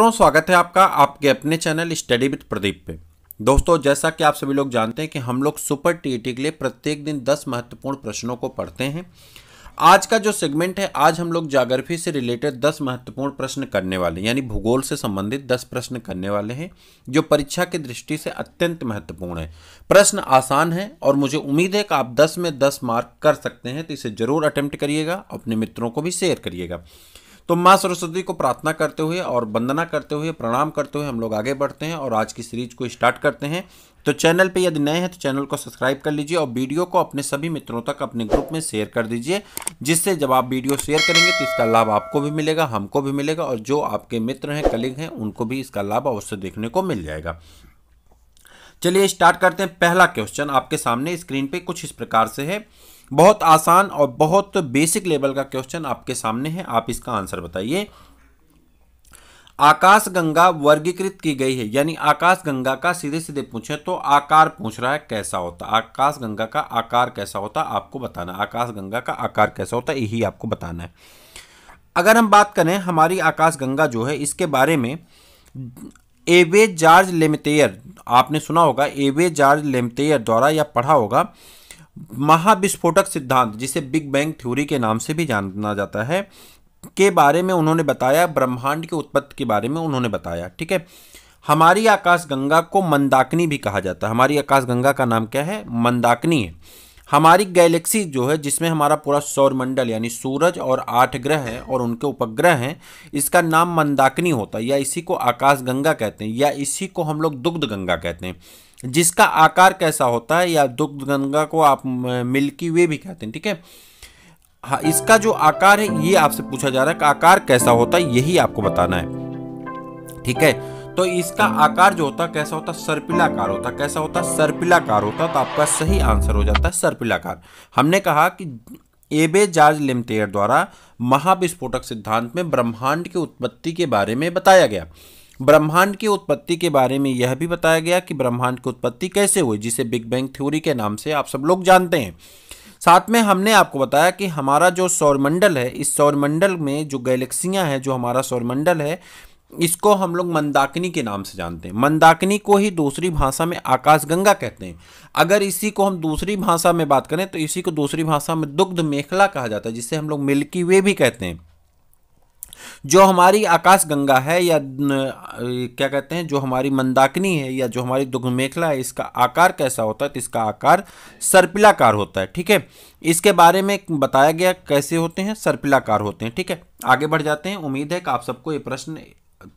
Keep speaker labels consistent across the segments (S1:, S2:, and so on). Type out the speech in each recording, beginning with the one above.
S1: मित्रों स्वागत है आपका आपके अपने चैनल स्टडी विद प्रदीप पे दोस्तों जैसा कि आप सभी लोग जानते हैं कि हम लोग सुपर टीईटी के लिए प्रत्येक दिन 10 महत्वपूर्ण प्रश्नों को पढ़ते हैं आज का जो सेगमेंट है आज हम लोग जागरफी से रिलेटेड 10 महत्वपूर्ण प्रश्न करने वाले यानी भूगोल से संबंधित 10 प्रश्न करने वाले हैं जो परीक्षा की दृष्टि से अत्यंत महत्वपूर्ण है प्रश्न आसान है और मुझे उम्मीद है कि आप 10 में 10 मार्क कर सकते हैं तो इसे जरूर अटेम्प्ट करिएगा अपने मित्रों को भी शेयर करिएगा तो माँ सरस्वती को प्रार्थना करते हुए और वंदना करते हुए प्रणाम करते हुए हम लोग आगे बढ़ते हैं और आज की सीरीज को स्टार्ट करते हैं तो चैनल पे यदि नए हैं तो चैनल को सब्सक्राइब कर लीजिए और वीडियो को अपने सभी मित्रों तक अपने ग्रुप में शेयर कर दीजिए जिससे जब आप वीडियो शेयर करेंगे तो इसका लाभ आपको भी मिलेगा हमको भी मिलेगा और जो आपके मित्र हैं कलीग हैं उनको भी इसका लाभ अवश्य देखने को मिल जाएगा चलिए स्टार्ट करते हैं पहला क्वेश्चन आपके सामने स्क्रीन पर कुछ इस प्रकार से है बहुत आसान और बहुत बेसिक लेवल का क्वेश्चन आपके सामने है आप इसका आंसर बताइए आकाशगंगा वर्गीकृत की गई है यानी आकाशगंगा का सीधे सीधे पूछे तो आकार पूछ रहा है कैसा होता आकाशगंगा का आकार कैसा होता आपको बताना आकाशगंगा का आकार कैसा होता यही आपको बताना है अगर हम बात करें हमारी आकाशगंगा जो है इसके बारे में एवे जार्ज लेमतेयर आपने सुना होगा एवे जार्ज लेमतेयर द्वारा या पढ़ा होगा महाविस्फोटक सिद्धांत जिसे बिग बैंग थ्योरी के नाम से भी जाना जाता है के बारे में उन्होंने बताया ब्रह्मांड की उत्पत्ति के बारे में उन्होंने बताया ठीक है हमारी आकाशगंगा को मंदाकिनी भी कहा जाता है हमारी आकाशगंगा का नाम क्या है मंदाकिनी है हमारी गैलेक्सी जो है जिसमें हमारा पूरा सौरमंडल यानी सूरज और आठ ग्रह हैं और उनके उपग्रह हैं इसका नाम मंदाकिनी होता है या इसी को आकाशगंगा कहते हैं या इसी को हम लोग दुग्ध गंगा कहते हैं जिसका आकार कैसा होता है या दुग्ध गंगा को आप मिल्की वे भी कहते हैं ठीक है हाँ इसका जो आकार है ये आपसे पूछा जा रहा है कि आकार कैसा होता है यही आपको बताना है ठीक है तो इसका आकार जो होता है कैसा होता है सर्पिलाकार होता कैसा होता है सर्पिलाकार होता तो आपका सही आंसर हो जाता है सर्पिलाकार हमने कहा कि एबे जार्ज लिमतेयर द्वारा महाविस्फोटक सिद्धांत में ब्रह्मांड की उत्पत्ति के बारे में बताया गया ब्रह्मांड की उत्पत्ति के बारे में यह भी बताया गया कि ब्रह्मांड की उत्पत्ति कैसे हुई जिसे बिग बैंग थ्योरी के नाम से आप सब लोग जानते हैं साथ में हमने आपको बताया कि हमारा जो सौरमंडल है इस सौरमंडल में जो गैलेक्सियाँ हैं जो हमारा सौरमंडल है इसको हम लोग मंदाकिनी के नाम से जानते हैं मंदाकिनी को ही दूसरी भाषा में आकाशगंगा कहते हैं अगर इसी को हम दूसरी भाषा में बात करें तो इसी को दूसरी भाषा में दुग्ध मेखला कहा जाता है जिसे हम लोग मिल्की वे भी कहते हैं जो हमारी आकाश गंगा है या क्या कहते हैं जो हमारी मंदाकिनी है या जो हमारी मेखला है इसका आकार कैसा होता है तो इसका आकार सर्पिलाकार होता है ठीक है इसके बारे में बताया गया कैसे होते हैं सर्पिलाकार होते हैं ठीक है आगे बढ़ जाते हैं उम्मीद है कि आप सबको ये प्रश्न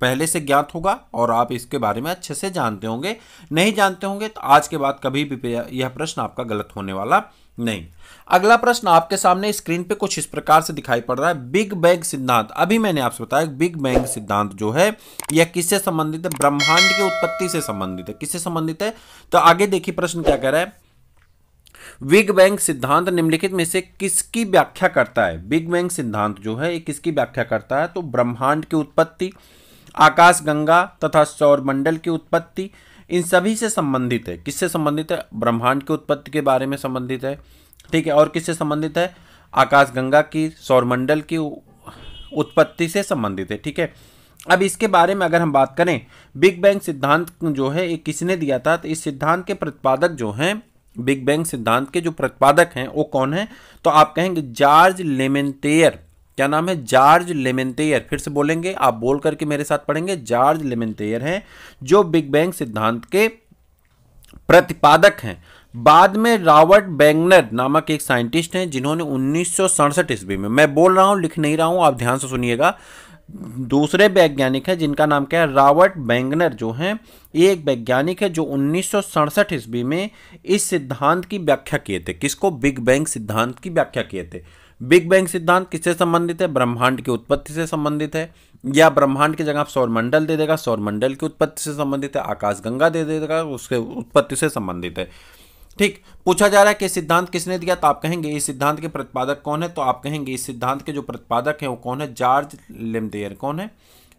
S1: पहले से ज्ञात होगा और आप इसके बारे में अच्छे से जानते होंगे नहीं जानते होंगे तो आज के बाद कभी भी यह प्रश्न आपका गलत होने वाला नहीं अगला प्रश्न आपके सामने स्क्रीन पे कुछ इस प्रकार से दिखाई पड़ रहा है बिग बैंग सिद्धांत अभी मैंने आपसे बताया बिग बैंग सिद्धांत जो है यह किससे संबंधित है ब्रह्मांड की उत्पत्ति से संबंधित है किससे संबंधित है तो आगे देखिए प्रश्न क्या कह रहा है बिग बैंग सिद्धांत निम्नलिखित में से किसकी व्याख्या करता है बिग बैंग सिद्धांत जो है ये किसकी व्याख्या करता है तो ब्रह्मांड की उत्पत्ति आकाशगंगा तथा सौरमंडल की उत्पत्ति इन सभी से संबंधित है किससे संबंधित है ब्रह्मांड की उत्पत्ति के बारे में संबंधित है ठीक है और किससे संबंधित है आकाशगंगा की सौरमंडल की उत्पत्ति से संबंधित है ठीक है अब इसके बारे में अगर हम बात करें बिग बैंग सिद्धांत जो है ये किसने दिया था तो इस सिद्धांत के प्रतिपादक जो हैं बिग बैंग सिद्धांत के जो प्रतिपादक हैं वो कौन है तो आप कहेंगे जॉर्ज लेमेंटेयर क्या नाम है जॉर्ज लेमेंतेयर फिर से बोलेंगे आप बोल करके मेरे साथ पढ़ेंगे जॉर्ज लेमेंतेयर हैं जो बिग बैंग सिद्धांत के प्रतिपादक हैं बाद में रॉबर्ट बैंगनर नामक एक साइंटिस्ट हैं जिन्होंने उन्नीस ईस्वी में मैं बोल रहा हूँ लिख नहीं रहा हूँ आप ध्यान से सुनिएगा दूसरे वैज्ञानिक हैं जिनका नाम क्या है रॉबर्ट बैंगनर जो हैं एक वैज्ञानिक है जो उन्नीस ईस्वी में इस सिद्धांत की व्याख्या किए थे किसको बिग बैंग सिद्धांत की व्याख्या किए थे बिग बैंग सिद्धांत किससे संबंधित है ब्रह्मांड की उत्पत्ति से संबंधित है या ब्रह्मांड की जगह आप सौरमंडल दे देगा सौरमंडल की उत्पत्ति से संबंधित है आकाश गंगा दे देगा उसके उत्पत्ति से संबंधित है ठीक पूछा जा रहा है कि सिद्धांत किसने दिया तो आप कहेंगे इस सिद्धांत के प्रतिपादक कौन है तो आप कहेंगे इस सिद्धांत के जो प्रतिपादक हैं वो कौन है जॉर्ज लिमदेयर कौन है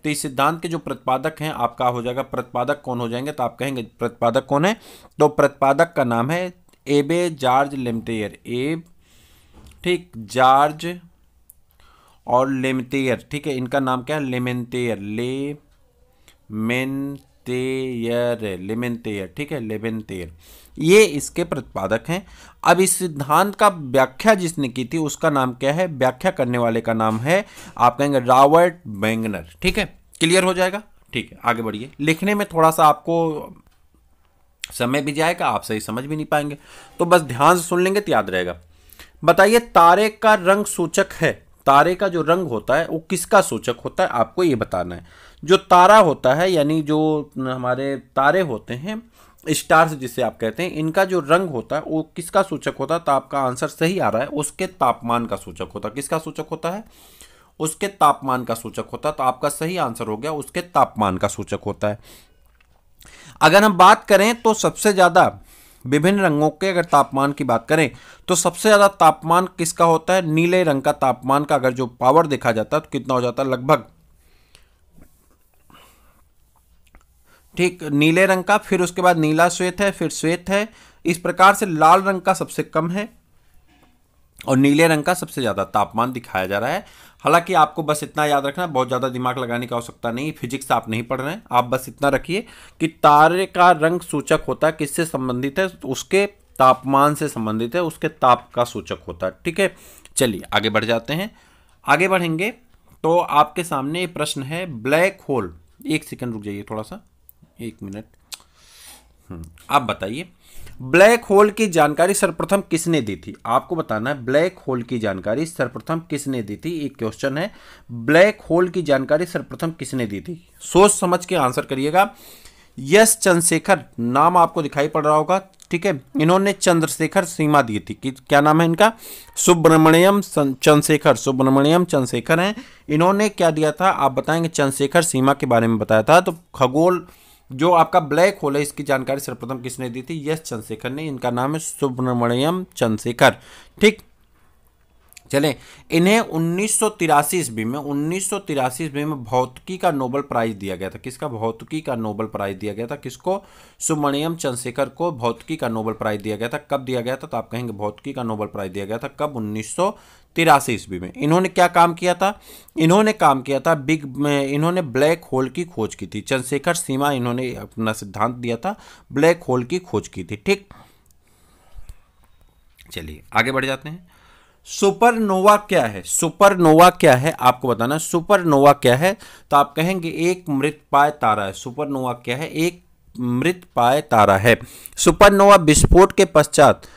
S1: तो इस सिद्धांत के जो प्रतिपादक हैं आपका हो जाएगा प्रतिपादक कौन हो जाएंगे तो आप कहेंगे प्रतिपादक कौन है तो प्रतिपादक का नाम है एबे जॉर्ज लिमटेयर एब ठीक जार्ज और लेमतेयर ठीक है इनका नाम क्या है लेमेंतेयर ले मेनतेयर लेमेंतेयर ठीक है लेमेंतेयर ये इसके प्रतिपादक हैं अब इस सिद्धांत का व्याख्या जिसने की थी उसका नाम क्या है व्याख्या करने वाले का नाम है आप कहेंगे रॉबर्ट बैंगनर ठीक है क्लियर हो जाएगा ठीक है आगे बढ़िए लिखने में थोड़ा सा आपको समय भी जाएगा आप सही समझ भी नहीं पाएंगे तो बस ध्यान से सुन लेंगे तो याद रहेगा बताइए तारे का रंग सूचक है तारे का जो रंग होता है वो किसका सूचक होता है आपको ये बताना है जो तारा होता है यानी जो हमारे तारे होते हैं स्टार्स जिसे आप कहते हैं इनका जो रंग होता है वो किसका सूचक होता है तो आपका आंसर सही आ रहा है उसके तापमान का सूचक होता है किसका सूचक होता है उसके तापमान का सूचक होता है तो आपका सही आंसर हो गया उसके तापमान का सूचक होता है अगर हम बात करें तो सबसे ज़्यादा विभिन्न रंगों के अगर तापमान की बात करें तो सबसे ज़्यादा तापमान किसका होता है नीले रंग का तापमान का अगर जो पावर देखा जाता है तो कितना हो जाता है लगभग ठीक नीले रंग का फिर उसके बाद नीला श्वेत है फिर श्वेत है इस प्रकार से लाल रंग का सबसे कम है और नीले रंग का सबसे ज़्यादा तापमान दिखाया जा रहा है हालांकि आपको बस इतना याद रखना बहुत ज़्यादा दिमाग लगाने की आवश्यकता नहीं फिजिक्स आप नहीं पढ़ रहे हैं आप बस इतना रखिए कि तारे का रंग सूचक होता है किससे संबंधित है उसके तापमान से संबंधित है उसके ताप का सूचक होता है ठीक है चलिए आगे बढ़ जाते हैं आगे बढ़ेंगे तो आपके सामने ये प्रश्न है ब्लैक होल एक सेकेंड रुक जाइए थोड़ा सा एक मिनट हम्म, आप बताइए ब्लैक होल की जानकारी सर्वप्रथम किसने दी थी आपको बताना है ब्लैक होल की जानकारी सर्वप्रथम किसने दी थी एक क्वेश्चन है ब्लैक होल की जानकारी सर्वप्रथम किसने दी थी सोच समझ के आंसर करिएगा यस चंद्रशेखर नाम आपको दिखाई पड़ रहा होगा ठीक है इन्होंने चंद्रशेखर सीमा दी थी कि क्या नाम है इनका सुब्रमण्यम चंद्रशेखर सुब्रमण्यम चंद्रशेखर हैं इन्होंने क्या दिया था आप बताएंगे चंद्रशेखर सीमा के बारे में बताया था तो खगोल जो आपका ब्लैक होल है इसकी जानकारी सर्वप्रथम किसने दी थी यश चंद्रशेखर ने इनका नाम है सुब्रमण्यम चंद्रशेखर ठीक चले इन्हें उन्नीस सौ ईस्वी में उन्नीस सौ ईस्वी में भौतिकी का नोबल प्राइज दिया गया था किसका भौतिकी का नोबल प्राइज दिया गया था किसको सुमणियम चंद्रशेखर को भौतिकी का नोबल प्राइज दिया गया था कब दिया गया था तो आप कहेंगे भौतिकी का नोबल प्राइज दिया गया था कब उन्नीस तिरासी ईस्वी में इन्होंने क्या काम किया था इन्होंने काम किया था बिग इन्होंने ब्लैक होल की खोज की थी चंद्रशेखर सीमा इन्होंने अपना सिद्धांत दिया था ब्लैक होल की खोज की थी ठीक चलिए आगे बढ़ जाते हैं सुपरनोवा क्या है सुपरनोवा क्या है आपको बताना सुपरनोवा क्या है तो आप कहेंगे एक मृत पाए तारा है सुपरनोवा क्या है एक मृत पाए तारा है सुपरनोवा विस्फोट के पश्चात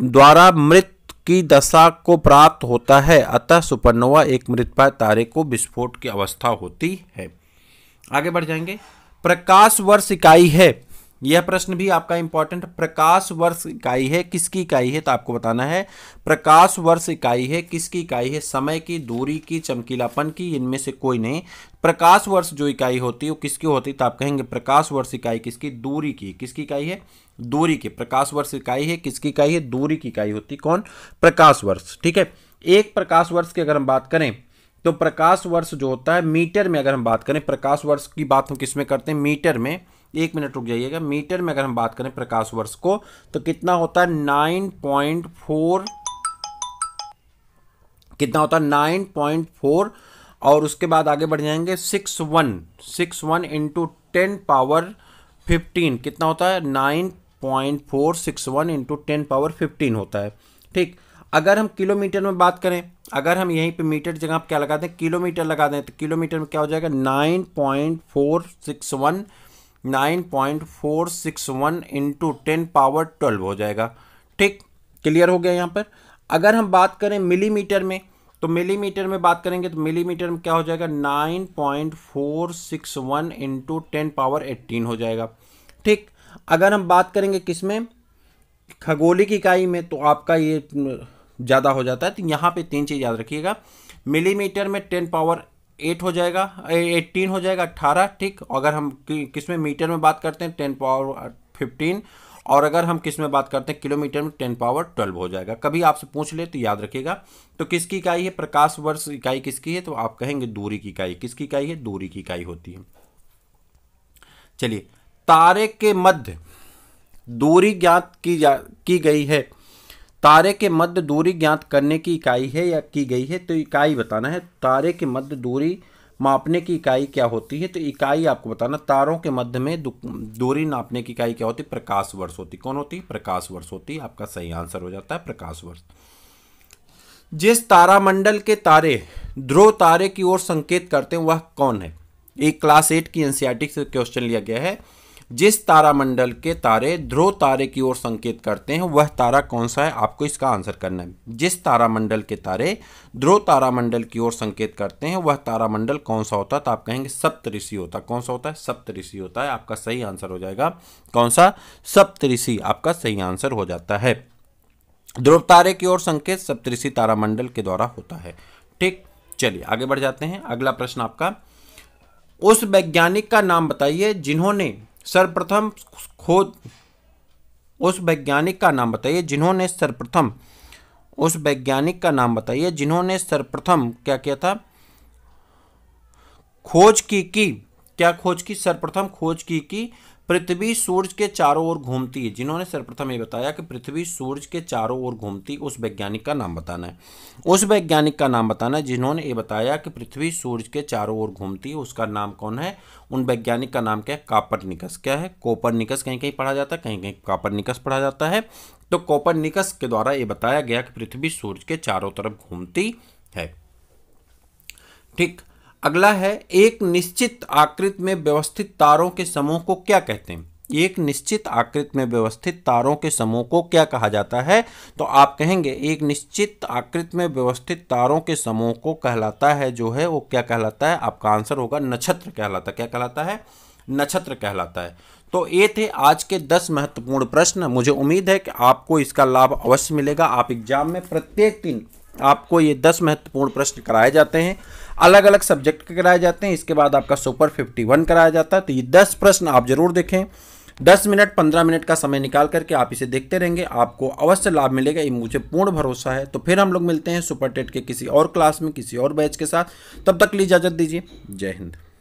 S1: द्वारा मृत की दशा को प्राप्त होता है अतः सुपरनोवा एक मृतपाय तारे को विस्फोट की अवस्था होती है आगे बढ़ जाएंगे प्रकाश वर्ष इकाई है यह प्रश्न भी आपका इंपॉर्टेंट प्रकाश वर्ष इकाई है किसकी इकाई है तो आपको बताना है प्रकाश वर्ष इकाई है किसकी इकाई है समय की दूरी की चमकीलापन की इनमें से कोई नहीं प्रकाश वर्ष जो इकाई होती है वो किसकी होती तो आप कहेंगे प्रकाश वर्ष इकाई किसकी दूरी की किसकी इकाई है दूरी की प्रकाश वर्ष इकाई है किसकी इकाई है दूरी की इकाई होती कौन प्रकाश वर्ष ठीक है एक प्रकाश वर्ष की अगर हम बात करें तो प्रकाश वर्ष जो होता है मीटर में अगर हम बात करें प्रकाश वर्ष की बात हम किस में करते हैं मीटर में एक मिनट रुक जाइएगा मीटर में अगर हम बात करें प्रकाश वर्ष को तो कितना होता है नाइन पॉइंट फोर कितना होता है नाइन पॉइंट फोर और उसके बाद आगे बढ़ जाएंगे six one six one into ten power fifteen कितना होता है nine point four six one into ten power fifteen होता है ठीक अगर हम किलोमीटर में बात करें अगर हम यहीं पे मीटर जगह आप क्या लगा दें किलोमीटर लगा दें तो किलोमीटर में क्या हो जाएगा nine point four six one nine point four six one into ten power twelve हो जाएगा ठीक क्लियर हो गया यहाँ पर अगर हम बात करें मिलीमीटर में तो मिलीमीटर में बात करेंगे तो मिलीमीटर में क्या हो जाएगा nine point four six one into ten power eighteen हो जाएगा ठीक अगर हम बात करेंगे किस में खगोलिक इकाई में तो आपका ये ज़्यादा हो जाता है तो यहाँ पे तीन चीज़ याद रखिएगा मिलीमीटर में टेन पावर एट हो जाएगा एट्टीन हो जाएगा अट्ठारह ठीक अगर हम कि, किस में मीटर में बात करते हैं टेन पावर फिफ्टीन और अगर हम किस में बात करते हैं किलोमीटर में टेन पावर ट्वेल्व हो जाएगा कभी आपसे पूछ ले तो याद रखिएगा तो किसकी इकाई है प्रकाश वर्ष इकाई किसकी है तो आप कहेंगे दूरी की इकाई किसकी इकाई है दूरी की इकाई होती है चलिए तारे के मध्य दूरी ज्ञात की जा की गई है तारे के मध्य दूरी ज्ञात करने की इकाई है या की गई है तो इकाई बताना है तारे के मध्य दूरी मापने की इकाई क्या होती है तो इकाई आपको बताना तारों के मध्य में दूरी नापने की इकाई क्या होती है प्रकाश वर्ष होती कौन होती है प्रकाश वर्ष होती है आपका सही आंसर हो जाता है प्रकाश वर्ष जिस तारामंडल के तारे ध्रुव तारे की ओर संकेत करते हैं वह कौन है एक क्लास एट की एनसीईआरटी e से क्वेश्चन लिया गया है जिस तारामंडल के तारे ध्रुव तारे की ओर संकेत करते हैं वह तारा कौन सा है आपको इसका आंसर करना है जिस तारामंडल के तारे ध्रुव तारामंडल की ओर संकेत करते हैं वह तारामंडल कौन सा होता है तो आप कहेंगे सप्तऋषि होता कौन सा होता है सप्तऋषि होता है आपका सही आंसर हो जाएगा कौन सा सप्तऋषि आपका सही आंसर हो जाता है ध्रुव तारे की ओर संकेत सप्तऋषि तारामंडल के द्वारा होता है ठीक चलिए आगे बढ़ जाते हैं अगला प्रश्न आपका उस वैज्ञानिक का नाम बताइए जिन्होंने सर्वप्रथम खोज उस वैज्ञानिक का नाम बताइए जिन्होंने सर्वप्रथम उस वैज्ञानिक का नाम बताइए जिन्होंने सर्वप्रथम क्या किया था खोज की की क्या खोज की सर्वप्रथम खोज की कि पृथ्वी सूर्य के चारों ओर घूमती है जिन्होंने सर्वप्रथम ये बताया कि पृथ्वी सूर्य के चारों ओर घूमती उस वैज्ञानिक का नाम बताना है उस वैज्ञानिक का नाम बताना है जिन्होंने ये बताया कि पृथ्वी सूर्य के चारों ओर घूमती है उसका नाम कौन है उन वैज्ञानिक का नाम क्या है कापर निकस क्या है कोपर निकस कहीं कहीं पढ़ा जाता है कहीं कहीं कापर निकस पढ़ा जाता है तो कोपर निकस के द्वारा ये बताया गया कि पृथ्वी सूर्य के चारों तरफ घूमती है ठीक अगला है एक निश्चित आकृत में व्यवस्थित तारों के समूह को क्या कहते हैं एक निश्चित आकृत में व्यवस्थित तारों के समूह को क्या कहा जाता है तो आप कहेंगे एक निश्चित आकृत में व्यवस्थित तारों के समूह को कहलाता है जो है वो क्या कहलाता है आपका आंसर होगा नक्षत्र कहलाता क्या कहलाता है नक्षत्र कहलाता है तो ये थे आज के दस महत्वपूर्ण प्रश्न मुझे उम्मीद है कि आपको इसका लाभ अवश्य मिलेगा आप एग्जाम में प्रत्येक दिन आपको ये दस महत्वपूर्ण प्रश्न कराए जाते हैं अलग अलग सब्जेक्ट के कराए जाते हैं इसके बाद आपका सुपर फिफ्टी वन कराया जाता है तो ये दस प्रश्न आप जरूर देखें दस मिनट पंद्रह मिनट का समय निकाल करके आप इसे देखते रहेंगे आपको अवश्य लाभ मिलेगा ये मुझे पूर्ण भरोसा है तो फिर हम लोग मिलते हैं सुपर टेट के किसी और क्लास में किसी और बैच के साथ तब तक लिए इजाज़त दीजिए जय हिंद